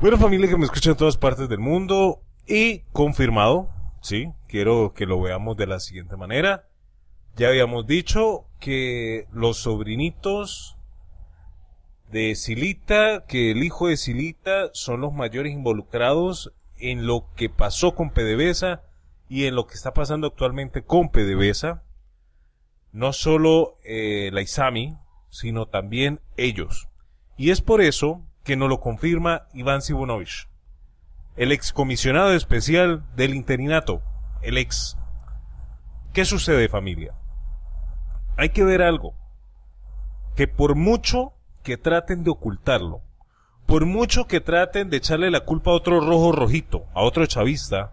Bueno, familia que me escucha en todas partes del mundo y confirmado, sí, quiero que lo veamos de la siguiente manera. Ya habíamos dicho que los sobrinitos de Silita, que el hijo de Silita son los mayores involucrados en lo que pasó con PDVSA y en lo que está pasando actualmente con PDVSA. No solo eh, la Isami, sino también ellos. Y es por eso que nos lo confirma Iván Sibonovich, el excomisionado especial del interinato, el ex. ¿Qué sucede familia? Hay que ver algo, que por mucho que traten de ocultarlo, por mucho que traten de echarle la culpa a otro rojo rojito, a otro chavista,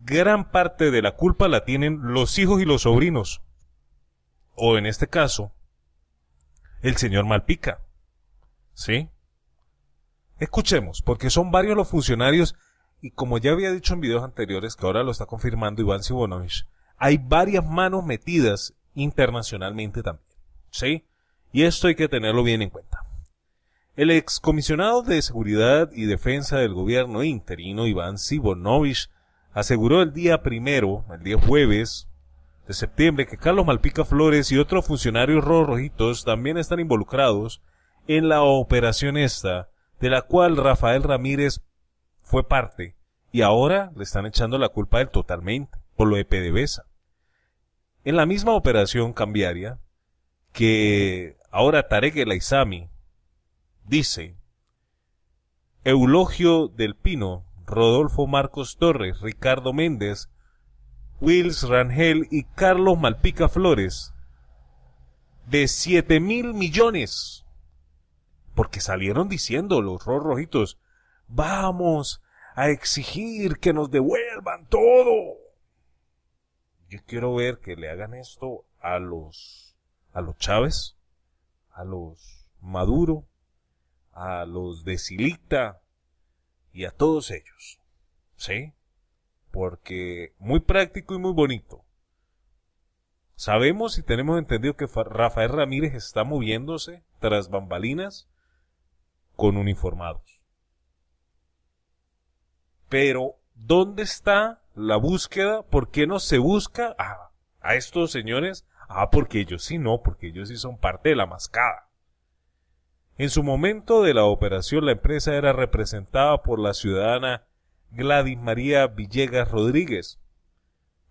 gran parte de la culpa la tienen los hijos y los sobrinos, o en este caso, el señor Malpica. ¿Sí? Escuchemos, porque son varios los funcionarios y como ya había dicho en videos anteriores, que ahora lo está confirmando Iván Sibonovich, hay varias manos metidas internacionalmente también. ¿Sí? Y esto hay que tenerlo bien en cuenta. El excomisionado de Seguridad y Defensa del Gobierno interino, Iván Sibonovich, aseguró el día primero, el día jueves de septiembre, que Carlos Malpica Flores y otros funcionarios rojitos también están involucrados en la operación esta, de la cual Rafael Ramírez fue parte, y ahora le están echando la culpa a él totalmente, por lo de PDVSA. En la misma operación cambiaria, que ahora Tarek El Aizami dice, Eulogio del Pino, Rodolfo Marcos Torres, Ricardo Méndez, Wills Rangel y Carlos Malpica Flores, de 7 mil millones porque salieron diciendo los Rojitos, vamos a exigir que nos devuelvan todo. Yo quiero ver que le hagan esto a los, a los Chávez, a los Maduro, a los de Silita y a todos ellos. ¿Sí? Porque muy práctico y muy bonito. Sabemos y tenemos entendido que Rafael Ramírez está moviéndose tras bambalinas con uniformados. Pero, ¿dónde está la búsqueda? ¿Por qué no se busca ah, a, estos señores? Ah, porque ellos sí no, porque ellos sí son parte de la mascada. En su momento de la operación, la empresa era representada por la ciudadana Gladys María Villegas Rodríguez,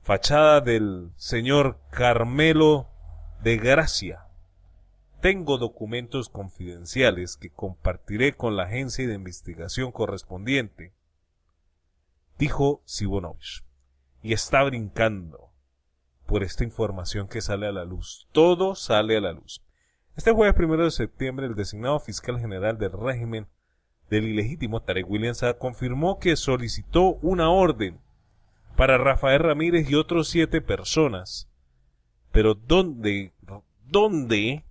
fachada del señor Carmelo de Gracia, tengo documentos confidenciales que compartiré con la agencia de investigación correspondiente, dijo Sibonovich. Y está brincando por esta información que sale a la luz. Todo sale a la luz. Este jueves primero de septiembre, el designado fiscal general del régimen del ilegítimo Tarek Williams confirmó que solicitó una orden para Rafael Ramírez y otros siete personas. Pero ¿dónde, dónde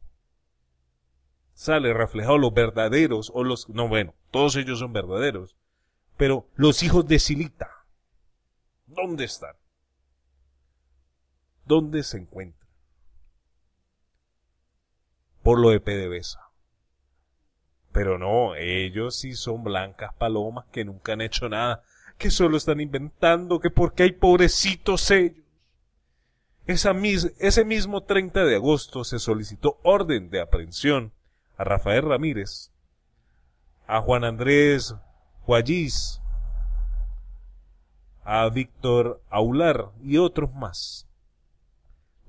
sale reflejado los verdaderos o los, no bueno, todos ellos son verdaderos, pero los hijos de Silita, ¿dónde están? ¿Dónde se encuentran? Por lo de PDVSA. Pero no, ellos sí son blancas palomas que nunca han hecho nada, que solo están inventando, que porque hay pobrecitos ellos. ese mismo 30 de agosto se solicitó orden de aprehensión a Rafael Ramírez, a Juan Andrés Guayís, a Víctor Aular y otros más.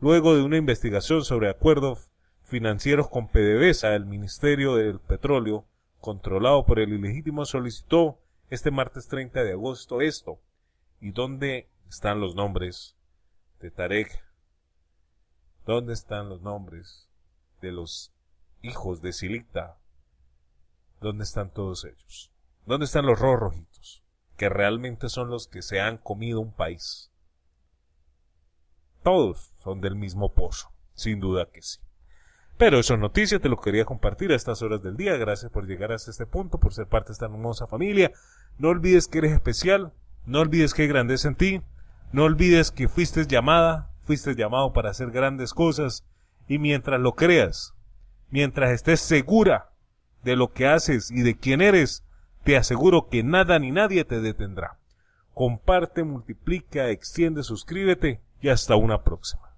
Luego de una investigación sobre acuerdos financieros con PDVSA, el Ministerio del Petróleo, controlado por el ilegítimo, solicitó este martes 30 de agosto esto. ¿Y dónde están los nombres de Tarek? ¿Dónde están los nombres de los hijos de silicta ¿Dónde están todos ellos? ¿Dónde están los rojitos? Que realmente son los que se han comido un país. Todos son del mismo pozo, sin duda que sí. Pero eso es noticia, te lo quería compartir a estas horas del día. Gracias por llegar hasta este punto, por ser parte de esta hermosa familia. No olvides que eres especial, no olvides que hay grandeza en ti, no olvides que fuiste llamada, fuiste llamado para hacer grandes cosas, y mientras lo creas, Mientras estés segura de lo que haces y de quién eres, te aseguro que nada ni nadie te detendrá. Comparte, multiplica, extiende, suscríbete y hasta una próxima.